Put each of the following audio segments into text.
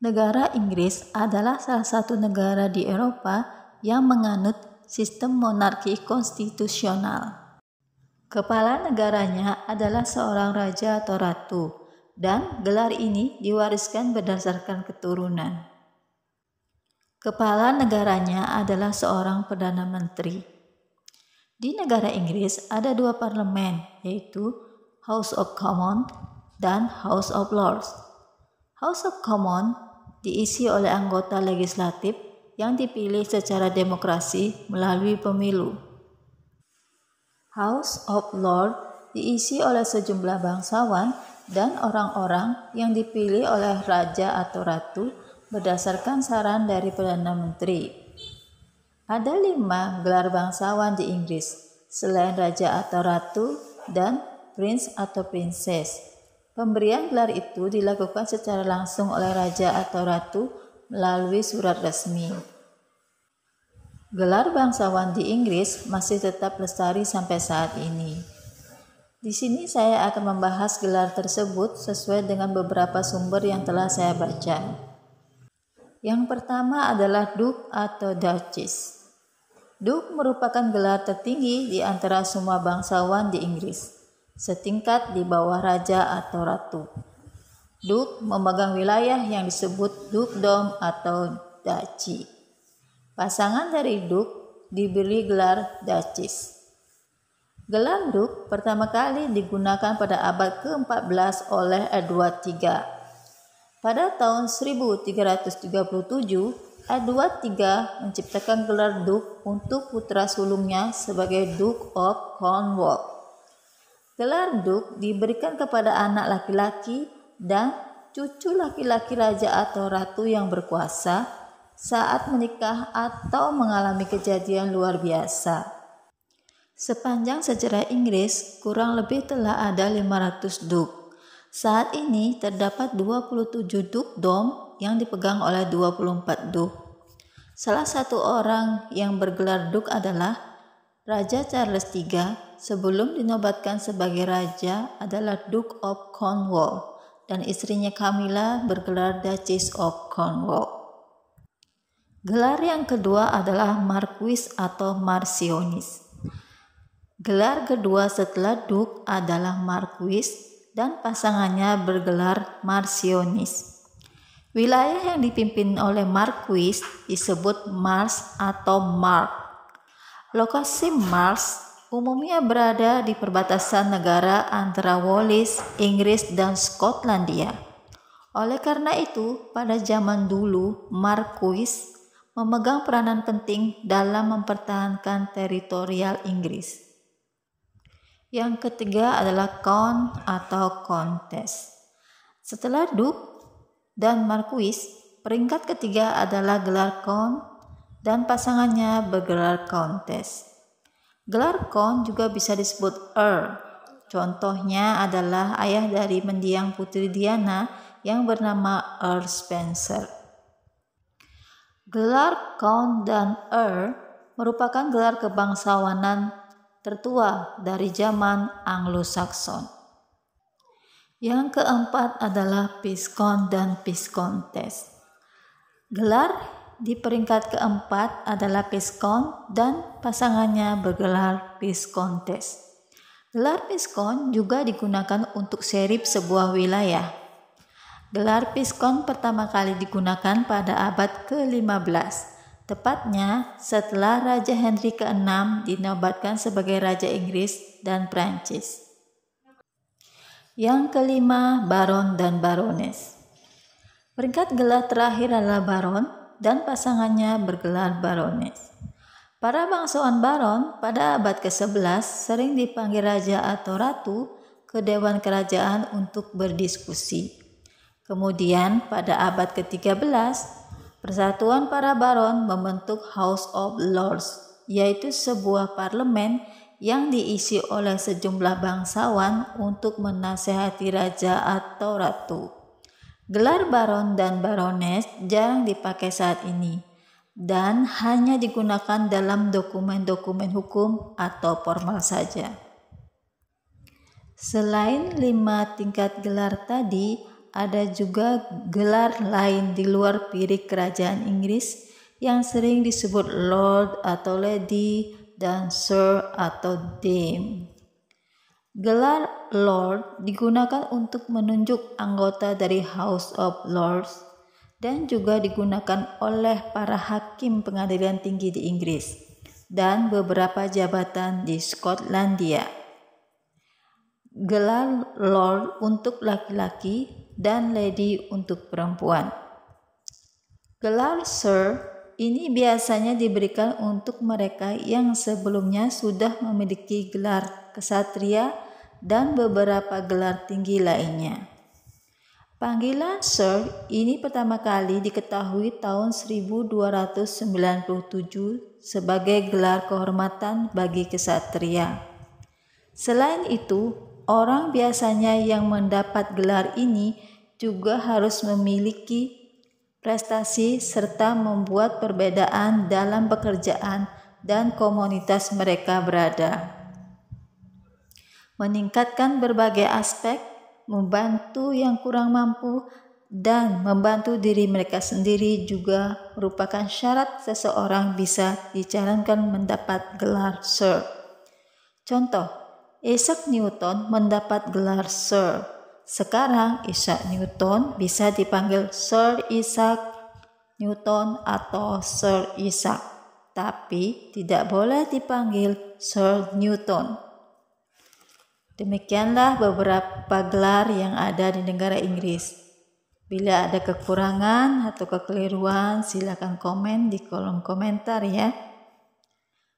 Negara Inggris adalah salah satu negara di Eropa yang menganut sistem monarki konstitusional. Kepala negaranya adalah seorang raja atau ratu, dan gelar ini diwariskan berdasarkan keturunan. Kepala negaranya adalah seorang perdana menteri. Di negara Inggris ada dua parlemen, yaitu House of Commons dan House of Lords. House of Commons diisi oleh anggota legislatif yang dipilih secara demokrasi melalui pemilu. House of Lords diisi oleh sejumlah bangsawan dan orang-orang yang dipilih oleh raja atau ratu berdasarkan saran dari Perdana Menteri. Ada lima gelar bangsawan di Inggris, selain raja atau ratu dan prince atau princess. Pemberian gelar itu dilakukan secara langsung oleh raja atau ratu melalui surat resmi. Gelar bangsawan di Inggris masih tetap lestari sampai saat ini. Di sini saya akan membahas gelar tersebut sesuai dengan beberapa sumber yang telah saya baca. Yang pertama adalah Duke atau Duchess. Duke merupakan gelar tertinggi di antara semua bangsawan di Inggris setingkat di bawah raja atau ratu. Duk memegang wilayah yang disebut dukdom atau daci. Pasangan dari duk diberi gelar dacis. Gelar duk pertama kali digunakan pada abad ke-14 oleh Edward III. Pada tahun 1337, Edward III menciptakan gelar duk untuk putra sulungnya sebagai Duke of Cornwall. Gelar duk diberikan kepada anak laki-laki dan cucu laki-laki raja atau ratu yang berkuasa saat menikah atau mengalami kejadian luar biasa. Sepanjang sejarah Inggris, kurang lebih telah ada 500 duk. Saat ini terdapat 27 duk dom yang dipegang oleh 24 duk. Salah satu orang yang bergelar duk adalah Raja Charles III sebelum dinobatkan sebagai raja adalah Duke of Cornwall dan istrinya Camilla bergelar Duchess of Cornwall. Gelar yang kedua adalah Marquis atau Marcionis. Gelar kedua setelah Duke adalah Marquis dan pasangannya bergelar Marcionis. Wilayah yang dipimpin oleh Marquis disebut Mars atau Mark. Lokasi Mars umumnya berada di perbatasan negara antara Wallis, Inggris, dan Skotlandia. Oleh karena itu, pada zaman dulu, Marquis memegang peranan penting dalam mempertahankan teritorial Inggris. Yang ketiga adalah count atau countess. Setelah duke dan marquis, peringkat ketiga adalah gelar count dan pasangannya bergelar countess. Gelar Kon juga bisa disebut Er. Contohnya adalah ayah dari mendiang putri Diana yang bernama Er Spencer. Gelar Count dan Er merupakan gelar kebangsawanan tertua dari zaman Anglo-Saxon. Yang keempat adalah Viscount dan Viscountess. Gelar di peringkat keempat adalah Viscount dan pasangannya bergelar Viscountess. Gelar Viscount juga digunakan untuk serif sebuah wilayah. Gelar Viscount pertama kali digunakan pada abad ke-15, tepatnya setelah Raja Henry ke-6 dinobatkan sebagai Raja Inggris dan Prancis. Yang kelima, Baron dan Barones. Peringkat gelar terakhir adalah Baron, dan pasangannya bergelar Baroness. Para bangsawan baron pada abad ke-11 sering dipanggil raja atau ratu ke dewan kerajaan untuk berdiskusi. Kemudian pada abad ke-13, persatuan para baron membentuk House of Lords, yaitu sebuah parlemen yang diisi oleh sejumlah bangsawan untuk menasehati raja atau ratu. Gelar baron dan barones jarang dipakai saat ini dan hanya digunakan dalam dokumen-dokumen hukum atau formal saja. Selain lima tingkat gelar tadi, ada juga gelar lain di luar pirik kerajaan Inggris yang sering disebut Lord atau Lady dan Sir atau Dame. Gelar Lord digunakan untuk menunjuk anggota dari House of Lords dan juga digunakan oleh para hakim pengadilan tinggi di Inggris dan beberapa jabatan di Skotlandia. Gelar Lord untuk laki-laki dan Lady untuk perempuan. Gelar Sir ini biasanya diberikan untuk mereka yang sebelumnya sudah memiliki gelar kesatria dan beberapa gelar tinggi lainnya. Panggilan Sir ini pertama kali diketahui tahun 1297 sebagai gelar kehormatan bagi kesatria. Selain itu, orang biasanya yang mendapat gelar ini juga harus memiliki prestasi, serta membuat perbedaan dalam pekerjaan dan komunitas mereka berada. Meningkatkan berbagai aspek, membantu yang kurang mampu, dan membantu diri mereka sendiri juga merupakan syarat seseorang bisa dicalonkan mendapat gelar Sir. Contoh, Isaac Newton mendapat gelar Sir sekarang Isaac Newton bisa dipanggil Sir Isaac Newton atau Sir Isaac, tapi tidak boleh dipanggil Sir Newton. Demikianlah beberapa gelar yang ada di negara Inggris. Bila ada kekurangan atau kekeliruan, silakan komen di kolom komentar ya.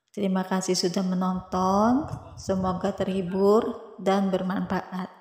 Terima kasih sudah menonton, semoga terhibur dan bermanfaat.